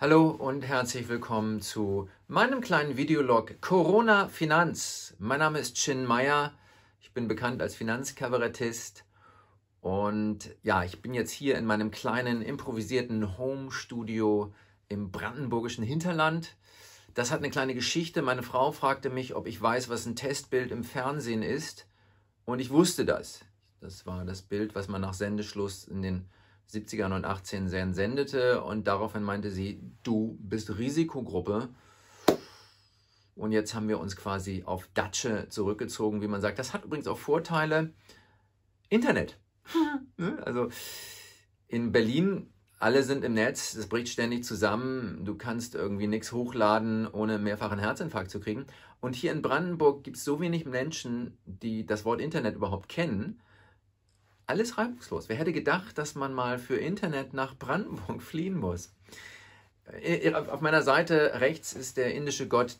Hallo und herzlich willkommen zu meinem kleinen Videolog Corona Finanz. Mein Name ist Chin Meyer. Ich bin bekannt als Finanzkabarettist. Und ja, ich bin jetzt hier in meinem kleinen improvisierten Home-Studio im brandenburgischen Hinterland. Das hat eine kleine Geschichte. Meine Frau fragte mich, ob ich weiß, was ein Testbild im Fernsehen ist. Und ich wusste das. Das war das Bild, was man nach Sendeschluss in den 70ern und 18ern sendete und daraufhin meinte sie, du bist Risikogruppe. Und jetzt haben wir uns quasi auf Datsche zurückgezogen, wie man sagt. Das hat übrigens auch Vorteile. Internet. Ne? also in Berlin, alle sind im Netz, das bricht ständig zusammen. Du kannst irgendwie nichts hochladen, ohne mehrfachen Herzinfarkt zu kriegen. Und hier in Brandenburg gibt es so wenig Menschen, die das Wort Internet überhaupt kennen alles reibungslos. Wer hätte gedacht, dass man mal für Internet nach Brandenburg fliehen muss? Äh, äh, auf meiner Seite rechts ist der indische Gott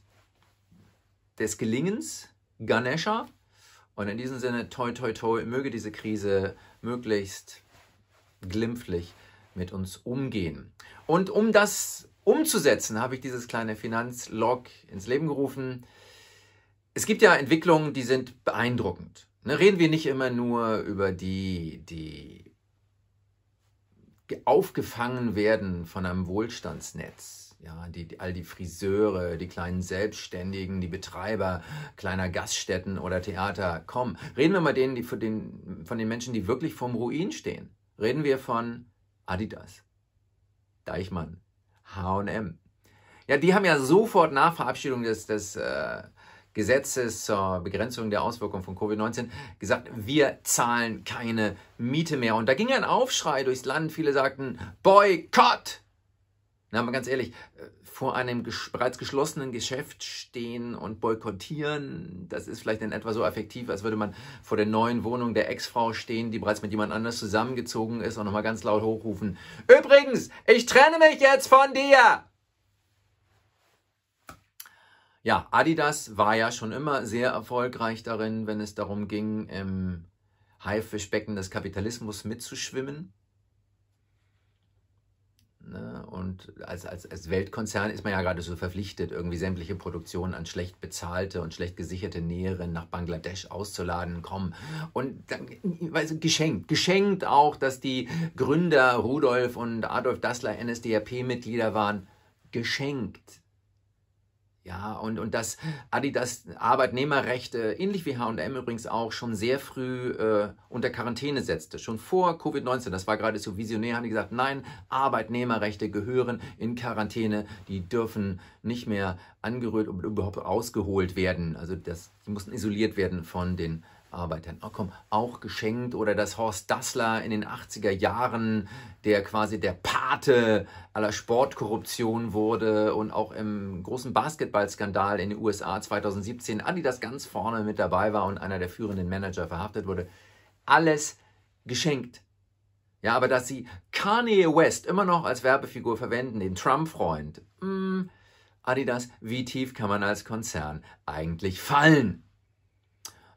des Gelingens, Ganesha. Und in diesem Sinne, toi, toi, toi, möge diese Krise möglichst glimpflich mit uns umgehen. Und um das umzusetzen, habe ich dieses kleine Finanzlog ins Leben gerufen. Es gibt ja Entwicklungen, die sind beeindruckend. Ne, reden wir nicht immer nur über die, die aufgefangen werden von einem Wohlstandsnetz. Ja, die, all die Friseure, die kleinen Selbstständigen, die Betreiber kleiner Gaststätten oder Theater. Komm, reden wir mal denen, die, von, den, von den Menschen, die wirklich vorm Ruin stehen. Reden wir von Adidas, Deichmann, H&M. Ja, die haben ja sofort nach Verabschiedung des, des äh, Gesetzes zur Begrenzung der Auswirkungen von Covid-19 gesagt, wir zahlen keine Miete mehr. Und da ging ein Aufschrei durchs Land. Viele sagten, Boykott! Na, mal ganz ehrlich, äh, vor einem bereits geschlossenen Geschäft stehen und boykottieren, das ist vielleicht in etwa so effektiv, als würde man vor der neuen Wohnung der Ex-Frau stehen, die bereits mit jemand anders zusammengezogen ist und nochmal ganz laut hochrufen, Übrigens, ich trenne mich jetzt von dir! Ja, Adidas war ja schon immer sehr erfolgreich darin, wenn es darum ging, im Haifischbecken des Kapitalismus mitzuschwimmen. Ne? Und als, als, als Weltkonzern ist man ja gerade so verpflichtet, irgendwie sämtliche Produktionen an schlecht bezahlte und schlecht gesicherte Näherinnen nach Bangladesch auszuladen. Komm. Und dann, also geschenkt. Geschenkt auch, dass die Gründer Rudolf und Adolf Dassler NSDAP-Mitglieder waren. Geschenkt. Ja, und, und dass Adidas Arbeitnehmerrechte, ähnlich wie HM übrigens auch, schon sehr früh äh, unter Quarantäne setzte. Schon vor Covid-19, das war gerade so visionär, haben die gesagt, nein, Arbeitnehmerrechte gehören in Quarantäne, die dürfen nicht mehr angerührt und überhaupt ausgeholt werden. Also das, die mussten isoliert werden von den Arbeitern. Oh komm, auch geschenkt oder dass Horst Dassler in den 80er Jahren, der quasi der Pate aller Sportkorruption wurde und auch im großen Basketballskandal in den USA 2017 Adidas ganz vorne mit dabei war und einer der führenden Manager verhaftet wurde. Alles geschenkt. Ja, aber dass sie Kanye West immer noch als Werbefigur verwenden, den Trump-Freund. Hm, Adidas, wie tief kann man als Konzern eigentlich fallen?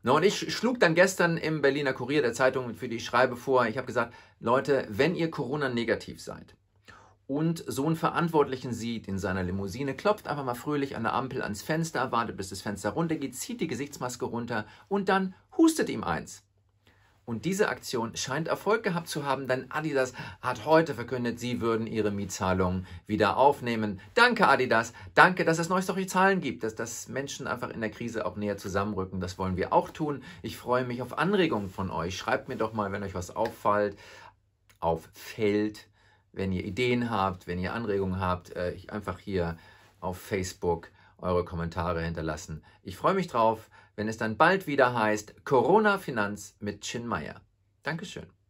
No, und ich schlug dann gestern im Berliner Kurier der Zeitung, für die ich schreibe, vor, ich habe gesagt, Leute, wenn ihr Corona-negativ seid und so einen Verantwortlichen sieht in seiner Limousine, klopft einfach mal fröhlich an der Ampel ans Fenster, wartet, bis das Fenster runtergeht, zieht die Gesichtsmaske runter und dann hustet ihm eins. Und diese Aktion scheint Erfolg gehabt zu haben, denn Adidas hat heute verkündet, sie würden ihre Mietzahlungen wieder aufnehmen. Danke Adidas, danke, dass es neue Zahlen gibt, dass, dass Menschen einfach in der Krise auch näher zusammenrücken. Das wollen wir auch tun. Ich freue mich auf Anregungen von euch. Schreibt mir doch mal, wenn euch was auffällt, auffällt, wenn ihr Ideen habt, wenn ihr Anregungen habt, äh, einfach hier auf Facebook eure Kommentare hinterlassen. Ich freue mich drauf, wenn es dann bald wieder heißt Corona Finanz mit Chin Meier. Dankeschön.